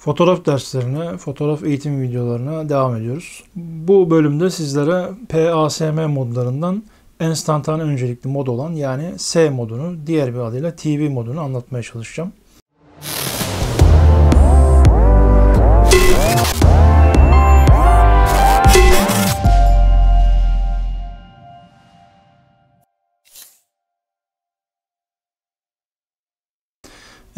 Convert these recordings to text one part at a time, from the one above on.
Fotoğraf derslerine, fotoğraf eğitim videolarına devam ediyoruz. Bu bölümde sizlere PASM modlarından enstantane öncelikli mod olan yani S modunu diğer bir adıyla TV modunu anlatmaya çalışacağım.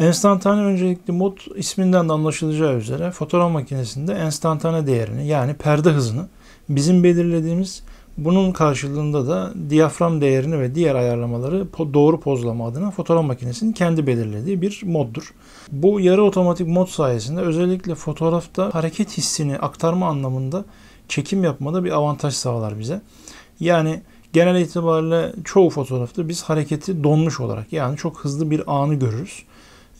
Enstantane öncelikli mod isminden de anlaşılacağı üzere fotoğraf makinesinde enstantane değerini yani perde hızını bizim belirlediğimiz bunun karşılığında da diyafram değerini ve diğer ayarlamaları doğru pozlama adına fotoğraf makinesinin kendi belirlediği bir moddur. Bu yarı otomatik mod sayesinde özellikle fotoğrafta hareket hissini aktarma anlamında çekim yapmada bir avantaj sağlar bize. Yani genel itibariyle çoğu fotoğrafta biz hareketi donmuş olarak yani çok hızlı bir anı görürüz.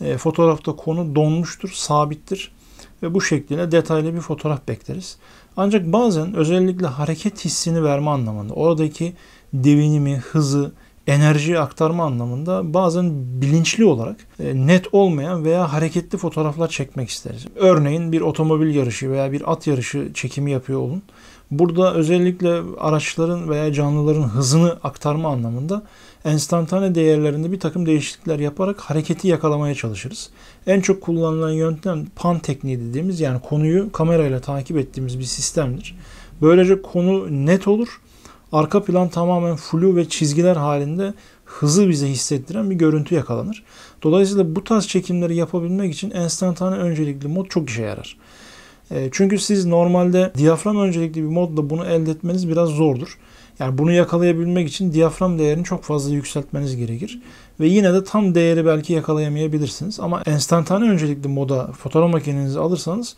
E, fotoğrafta konu donmuştur, sabittir ve bu şekilde detaylı bir fotoğraf bekleriz. Ancak bazen özellikle hareket hissini verme anlamında oradaki devinimi, hızı, Enerji aktarma anlamında bazen bilinçli olarak e, net olmayan veya hareketli fotoğraflar çekmek isteriz. Örneğin bir otomobil yarışı veya bir at yarışı çekimi yapıyor olun. Burada özellikle araçların veya canlıların hızını aktarma anlamında enstantane değerlerinde bir takım değişiklikler yaparak hareketi yakalamaya çalışırız. En çok kullanılan yöntem pan tekniği dediğimiz yani konuyu kamerayla takip ettiğimiz bir sistemdir. Böylece konu net olur arka plan tamamen flu ve çizgiler halinde hızı bize hissettiren bir görüntü yakalanır. Dolayısıyla bu tarz çekimleri yapabilmek için enstantane öncelikli mod çok işe yarar. E, çünkü siz normalde diyafram öncelikli bir modla bunu elde etmeniz biraz zordur. Yani bunu yakalayabilmek için diyafram değerini çok fazla yükseltmeniz gerekir. Ve yine de tam değeri belki yakalayamayabilirsiniz. Ama enstantane öncelikli moda fotoğraf makinenizi alırsanız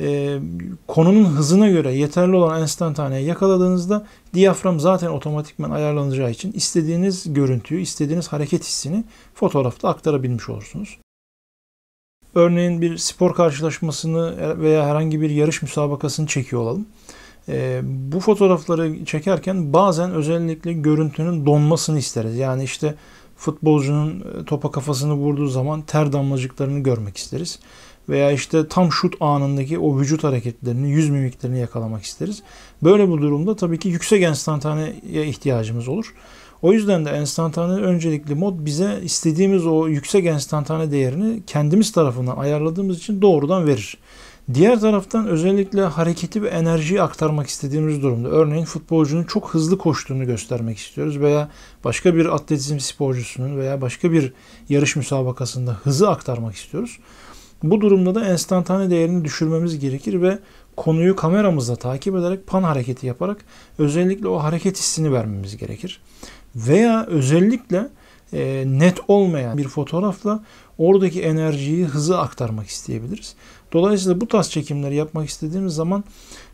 e, konunun hızına göre yeterli olan enstantaneyi yakaladığınızda diyafram zaten otomatikman ayarlanacağı için istediğiniz görüntüyü, istediğiniz hareket hissini fotoğrafta aktarabilmiş olursunuz. Örneğin bir spor karşılaşmasını veya herhangi bir yarış müsabakasını çekiyor olalım. E, bu fotoğrafları çekerken bazen özellikle görüntünün donmasını isteriz. Yani işte futbolcunun topa kafasını vurduğu zaman ter damlacıklarını görmek isteriz veya işte tam şut anındaki o vücut hareketlerini, yüz mimiklerini yakalamak isteriz. Böyle bu durumda tabii ki yüksek enstantaneye ihtiyacımız olur. O yüzden de enstantane öncelikli mod bize istediğimiz o yüksek enstantane değerini kendimiz tarafından ayarladığımız için doğrudan verir. Diğer taraftan özellikle hareketi ve enerjiyi aktarmak istediğimiz durumda. Örneğin futbolcunun çok hızlı koştuğunu göstermek istiyoruz veya başka bir atletizm sporcusunun veya başka bir yarış müsabakasında hızı aktarmak istiyoruz. Bu durumda da enstantane değerini düşürmemiz gerekir ve konuyu kameramızla takip ederek pan hareketi yaparak özellikle o hareket hissini vermemiz gerekir. Veya özellikle e, net olmayan bir fotoğrafla oradaki enerjiyi, hızı aktarmak isteyebiliriz. Dolayısıyla bu tarz çekimleri yapmak istediğimiz zaman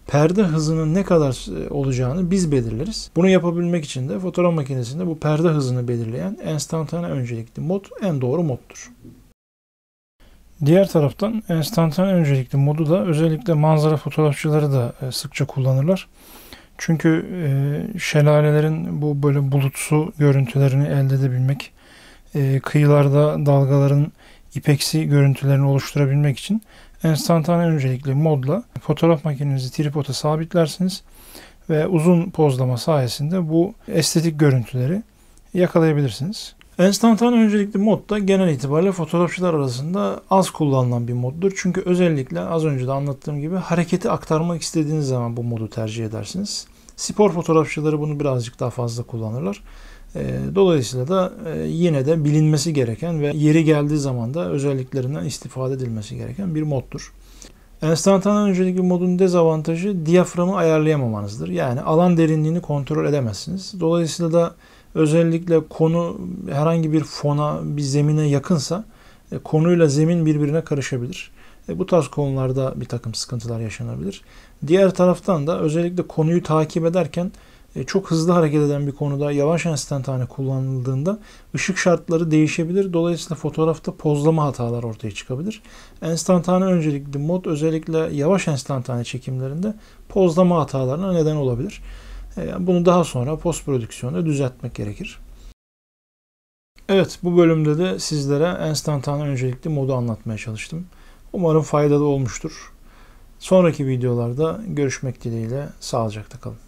perde hızının ne kadar e, olacağını biz belirleriz. Bunu yapabilmek için de fotoğraf makinesinde bu perde hızını belirleyen enstantane öncelikli mod en doğru moddur. Diğer taraftan e, enstantane öncelikli modu da özellikle manzara fotoğrafçıları da e, sıkça kullanırlar. Çünkü e, şelalelerin bu böyle bulutsu görüntülerini elde edebilmek, kıyılarda dalgaların ipeksi görüntülerini oluşturabilmek için enstantane öncelikli modla fotoğraf makinenizi tripoda sabitlersiniz ve uzun pozlama sayesinde bu estetik görüntüleri yakalayabilirsiniz. Enstantane öncelikli mod da genel itibariyle fotoğrafçılar arasında az kullanılan bir moddur. Çünkü özellikle az önce de anlattığım gibi hareketi aktarmak istediğiniz zaman bu modu tercih edersiniz. Spor fotoğrafçıları bunu birazcık daha fazla kullanırlar. Ee, dolayısıyla da e, yine de bilinmesi gereken ve yeri geldiği zaman da özelliklerinden istifade edilmesi gereken bir moddur. Enstantane öncelikli modun dezavantajı diyaframı ayarlayamamanızdır. Yani alan derinliğini kontrol edemezsiniz. Dolayısıyla da özellikle konu herhangi bir fona, bir zemine yakınsa e, konuyla zemin birbirine karışabilir. E, bu tarz konularda bir takım sıkıntılar yaşanabilir. Diğer taraftan da özellikle konuyu takip ederken e, çok hızlı hareket eden bir konuda yavaş enstantane kullanıldığında ışık şartları değişebilir. Dolayısıyla fotoğrafta pozlama hatalar ortaya çıkabilir. Enstantane öncelikli mod özellikle yavaş enstantane çekimlerinde pozlama hatalarına neden olabilir. E, bunu daha sonra post prodüksiyonda düzeltmek gerekir. Evet bu bölümde de sizlere enstantane öncelikli modu anlatmaya çalıştım. Umarım faydalı olmuştur. Sonraki videolarda görüşmek dileğiyle sağlıcakla kalın.